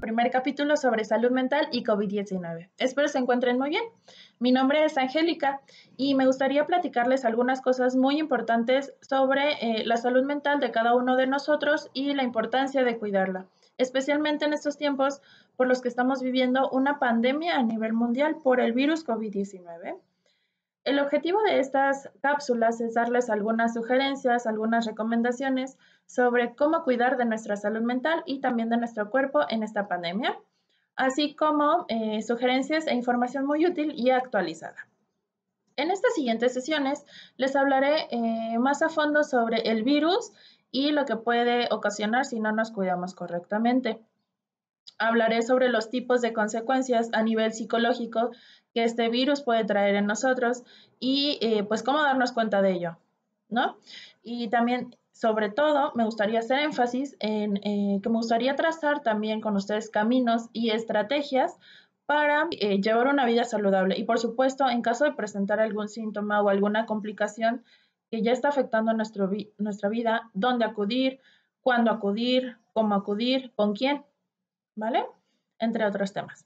primer capítulo sobre salud mental y COVID-19. Espero se encuentren muy bien. Mi nombre es Angélica y me gustaría platicarles algunas cosas muy importantes sobre eh, la salud mental de cada uno de nosotros y la importancia de cuidarla, especialmente en estos tiempos por los que estamos viviendo una pandemia a nivel mundial por el virus COVID-19. El objetivo de estas cápsulas es darles algunas sugerencias, algunas recomendaciones sobre cómo cuidar de nuestra salud mental y también de nuestro cuerpo en esta pandemia, así como eh, sugerencias e información muy útil y actualizada. En estas siguientes sesiones les hablaré eh, más a fondo sobre el virus y lo que puede ocasionar si no nos cuidamos correctamente. Hablaré sobre los tipos de consecuencias a nivel psicológico que este virus puede traer en nosotros y eh, pues cómo darnos cuenta de ello, ¿no? Y también, sobre todo, me gustaría hacer énfasis en eh, que me gustaría trazar también con ustedes caminos y estrategias para eh, llevar una vida saludable. Y por supuesto, en caso de presentar algún síntoma o alguna complicación que ya está afectando nuestro nuestra vida, dónde acudir, cuándo acudir, cómo acudir, con quién, ¿vale? Entre otros temas.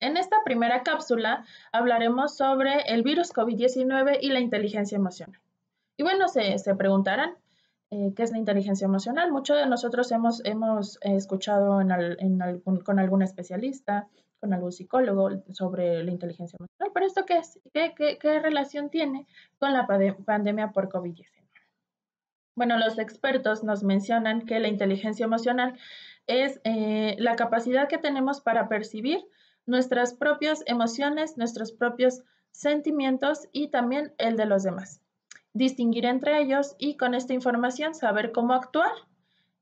En esta primera cápsula hablaremos sobre el virus COVID-19 y la inteligencia emocional. Y bueno, se, se preguntarán, eh, ¿qué es la inteligencia emocional? Muchos de nosotros hemos, hemos escuchado con algún especialista, con algún psicólogo sobre la inteligencia emocional, pero ¿esto qué es? ¿Qué, qué, qué relación tiene con la pandemia por COVID-19? Bueno, los expertos nos mencionan que la inteligencia emocional es eh, la capacidad que tenemos para percibir nuestras propias emociones, nuestros propios sentimientos y también el de los demás. Distinguir entre ellos y con esta información saber cómo actuar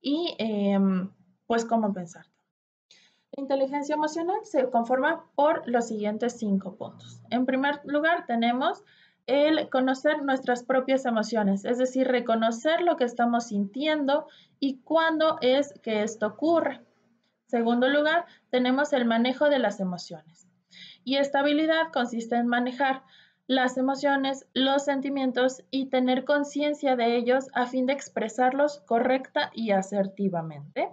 y em, pues cómo pensar. La inteligencia emocional se conforma por los siguientes cinco puntos. En primer lugar tenemos el conocer nuestras propias emociones, es decir, reconocer lo que estamos sintiendo y cuándo es que esto ocurre. Segundo lugar, tenemos el manejo de las emociones. Y esta habilidad consiste en manejar las emociones, los sentimientos y tener conciencia de ellos a fin de expresarlos correcta y asertivamente.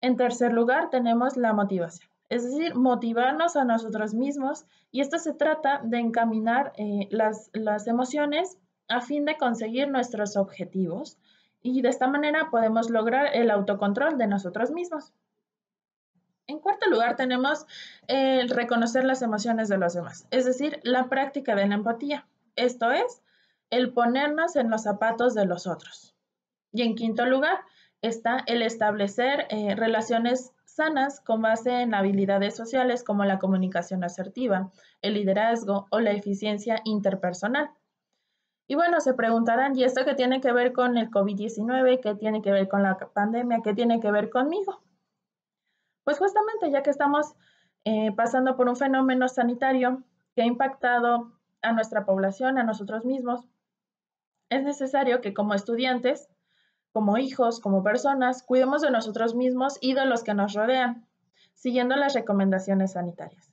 En tercer lugar, tenemos la motivación, es decir, motivarnos a nosotros mismos y esto se trata de encaminar eh, las, las emociones a fin de conseguir nuestros objetivos y de esta manera podemos lograr el autocontrol de nosotros mismos. En cuarto lugar, tenemos el reconocer las emociones de los demás, es decir, la práctica de la empatía. Esto es, el ponernos en los zapatos de los otros. Y en quinto lugar, está el establecer eh, relaciones sanas con base en habilidades sociales como la comunicación asertiva, el liderazgo o la eficiencia interpersonal. Y bueno, se preguntarán, ¿y esto qué tiene que ver con el COVID-19? ¿Qué tiene que ver con la pandemia? ¿Qué tiene que ver conmigo? Pues justamente ya que estamos eh, pasando por un fenómeno sanitario que ha impactado a nuestra población, a nosotros mismos, es necesario que como estudiantes, como hijos, como personas, cuidemos de nosotros mismos y de los que nos rodean, siguiendo las recomendaciones sanitarias.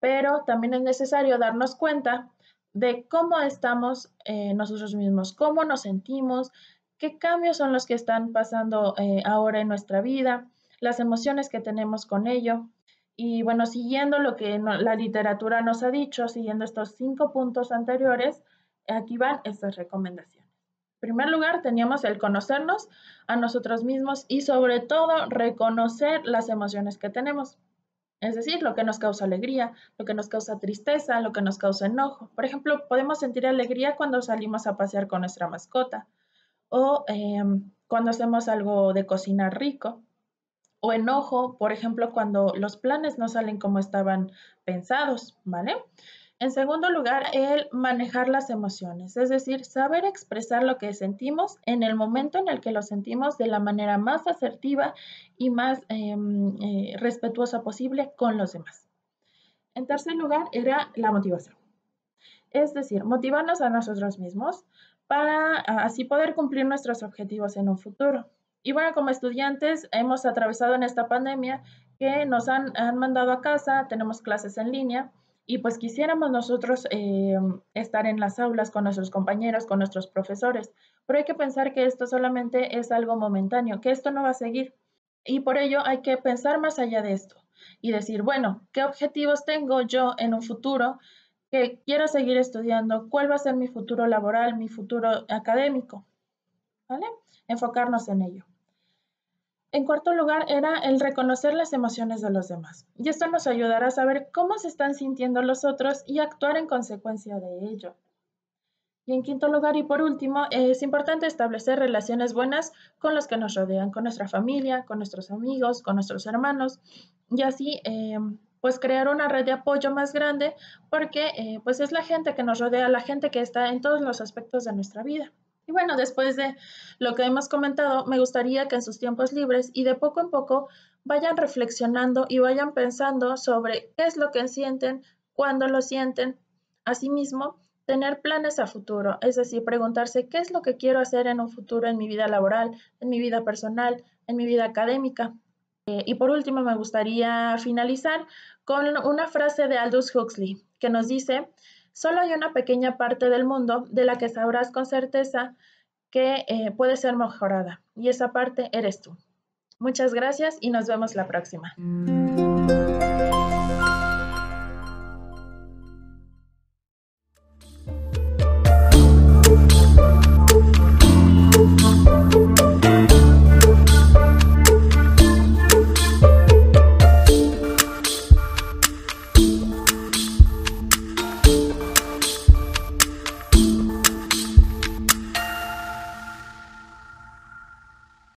Pero también es necesario darnos cuenta de cómo estamos eh, nosotros mismos, cómo nos sentimos, qué cambios son los que están pasando eh, ahora en nuestra vida, las emociones que tenemos con ello. Y bueno, siguiendo lo que la literatura nos ha dicho, siguiendo estos cinco puntos anteriores, aquí van estas recomendaciones. En primer lugar, teníamos el conocernos a nosotros mismos y sobre todo reconocer las emociones que tenemos. Es decir, lo que nos causa alegría, lo que nos causa tristeza, lo que nos causa enojo. Por ejemplo, podemos sentir alegría cuando salimos a pasear con nuestra mascota o em, cuando hacemos algo de cocinar rico o enojo, por ejemplo, cuando los planes no salen como estaban pensados, ¿vale? En segundo lugar, el manejar las emociones, es decir, saber expresar lo que sentimos en el momento en el que lo sentimos de la manera más asertiva y más em, eh, respetuosa posible con los demás. En tercer lugar, era la motivación. Es decir, motivarnos a nosotros mismos para así poder cumplir nuestros objetivos en un futuro. Y bueno, como estudiantes hemos atravesado en esta pandemia que nos han, mandado a casa, tenemos clases en línea y pues quisiéramos nosotros eh, estar en las aulas con nuestros compañeros, con nuestros profesores, pero hay que pensar que esto solamente es algo momentáneo, que esto no va a seguir. Y por ello hay que pensar más allá de esto y decir, bueno, ¿qué objetivos tengo yo en un futuro que quiero seguir estudiando? ¿Cuál va a ser mi futuro laboral, mi futuro académico? ¿Vale? Enfocarnos en ello. En cuarto lugar, era el reconocer las emociones de los demás. Y esto nos ayudará a saber cómo se están sintiendo los otros y actuar en consecuencia de ello. Y en quinto lugar y por último, es importante establecer relaciones buenas con los que nos rodean, con nuestra familia, con nuestros amigos, con nuestros hermanos y así em, pues crear una red de apoyo más grande porque eh, pues es la gente que nos rodea, la gente que está en todos los aspectos de nuestra vida. Y bueno, después de lo que hemos comentado, me gustaría que en sus tiempos libres y de poco en poco vayan reflexionando y vayan pensando sobre qué es lo que sienten, cuándo lo sienten. Asimismo, tener planes a futuro, es decir, preguntarse qué es lo que quiero hacer en un futuro en mi vida laboral, en mi vida personal, en mi vida académica. Eh, y por último, me gustaría finalizar con una frase de Aldous Huxley que nos dice, Solo hay una pequeña parte del mundo de la que sabrás con certeza que eh, puede ser mejorada y esa parte eres tú. Muchas gracias y nos vemos la próxima.